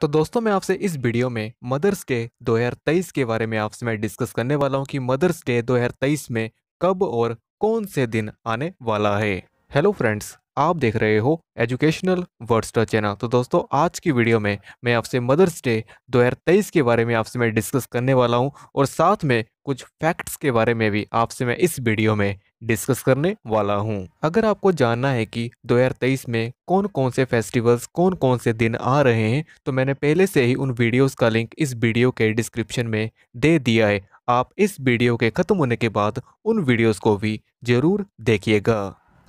तो दोस्तों मैं आपसे इस वीडियो में मदर्स डे 2023 के बारे में आपसे मैं डिस्कस करने वाला हूँ कि मदर्स डे 2023 में कब और कौन से दिन आने वाला है हेलो फ्रेंड्स आप देख रहे हो एजुकेशनल वर्डस्टर चैनल तो दोस्तों आज की वीडियो में मैं आपसे मदर्स डे 2023 के बारे में आपसे मैं डिस्कस करने वाला हूं और साथ में कुछ फैक्ट्स के बारे में भी आपसे मैं इस वीडियो में डिस्कस करने वाला हूं। अगर आपको जानना है कि 2023 में कौन कौन से फेस्टिवल्स कौन कौन से दिन आ रहे हैं तो मैंने पहले से ही उन वीडियोज का लिंक इस वीडियो के डिस्क्रिप्शन में दे दिया है आप इस वीडियो के ख़त्म होने के बाद उन वीडियोस को भी ज़रूर देखिएगा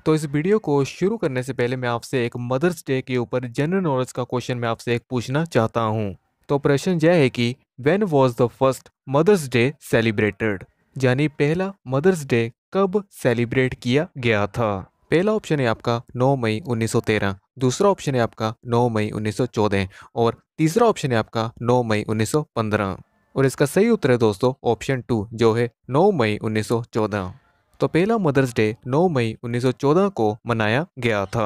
तो इस वीडियो को शुरू करने से पहले मैं आपसे एक मदर्स डे के ऊपर जनरल नॉलेज का क्वेश्चन मैं आपसे एक पूछना चाहता हूँ तो प्रश्न यह है कि when was the first mothers day celebrated यानी पहला मदर्स डे कब सेलिब्रेट किया गया था पहला ऑप्शन है आपका 9 मई 1913 दूसरा ऑप्शन है आपका 9 मई 1914 और तीसरा ऑप्शन है आपका 9 मई 1915 और इसका सही उत्तर है दोस्तों ऑप्शन टू जो है 9 मई 1914 तो पहला मदर्स डे 9 मई 1914 को मनाया गया था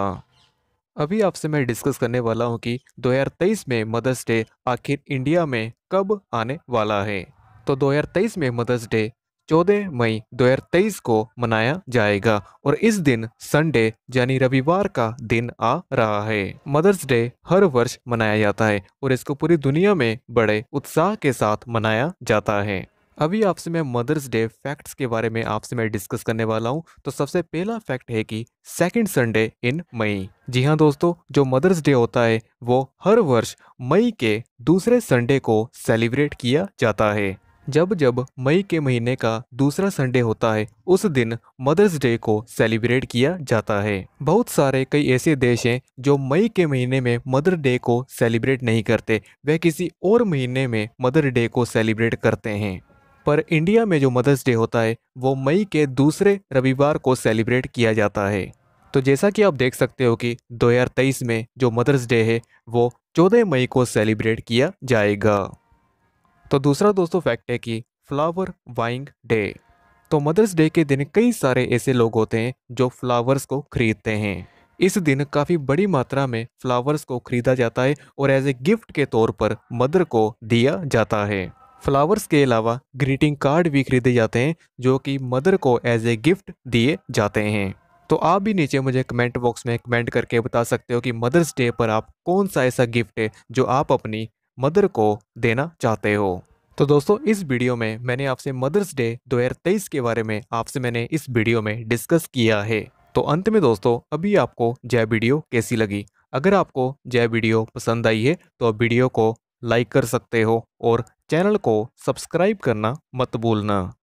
अभी आपसे मैं डिस्कस करने वाला हूँ कि 2023 में मदर्स डे आखिर इंडिया में कब आने वाला है तो 2023 में मदर्स डे 14 मई 2023 को मनाया जाएगा और इस दिन संडे यानी रविवार का दिन आ रहा है मदर्स डे हर वर्ष मनाया जाता है और इसको पूरी दुनिया में बड़े उत्साह के साथ मनाया जाता है अभी आपसे मैं मदर्स डे फैक्ट्स के बारे में आपसे मैं डिस्कस करने वाला हूं तो सबसे पहला फैक्ट है कि सेकंड संडे इन मई जी हाँ दोस्तों जो मदर्स डे होता है वो हर वर्ष मई के दूसरे संडे को सेलिब्रेट किया जाता है जब जब मई के महीने का दूसरा संडे होता है उस दिन मदर्स डे को सेलिब्रेट किया जाता है बहुत सारे कई ऐसे देश हैं जो मई के महीने में मदर डे को सेलिब्रेट नहीं करते वह किसी और महीने में मदर डे को सेलिब्रेट करते हैं पर इंडिया में जो मदर्स डे होता है वो मई के दूसरे रविवार को सेलिब्रेट किया जाता है तो जैसा कि आप देख सकते हो कि 2023 में जो मदर्स डे है वो 14 मई को सेलिब्रेट किया जाएगा तो दूसरा दोस्तों फैक्ट है कि फ्लावर वाइंग डे तो मदर्स डे के दिन कई सारे ऐसे लोग होते हैं जो फ्लावर्स को खरीदते हैं इस दिन काफ़ी बड़ी मात्रा में फ्लावर्स को खरीदा जाता है और एज ए गिफ्ट के तौर पर मदर को दिया जाता है फ्लावर्स के अलावा ग्रीटिंग कार्ड भी खरीदे जाते हैं जो कि मदर को एज ए गिफ्ट दिए जाते हैं तो आप भी नीचे मुझे कमेंट बॉक्स में कमेंट करके बता सकते हो कि मदर्स डे पर आप कौन सा ऐसा गिफ्ट है जो आप अपनी मदर को देना चाहते हो तो दोस्तों इस वीडियो में मैंने आपसे मदर्स डे 2023 के बारे में आपसे मैंने इस वीडियो में डिस्कस किया है तो अंत में दोस्तों अभी आपको जय वीडियो कैसी लगी अगर आपको जय वीडियो पसंद आई है तो वीडियो को लाइक कर सकते हो और चैनल को सब्सक्राइब करना मत भूलना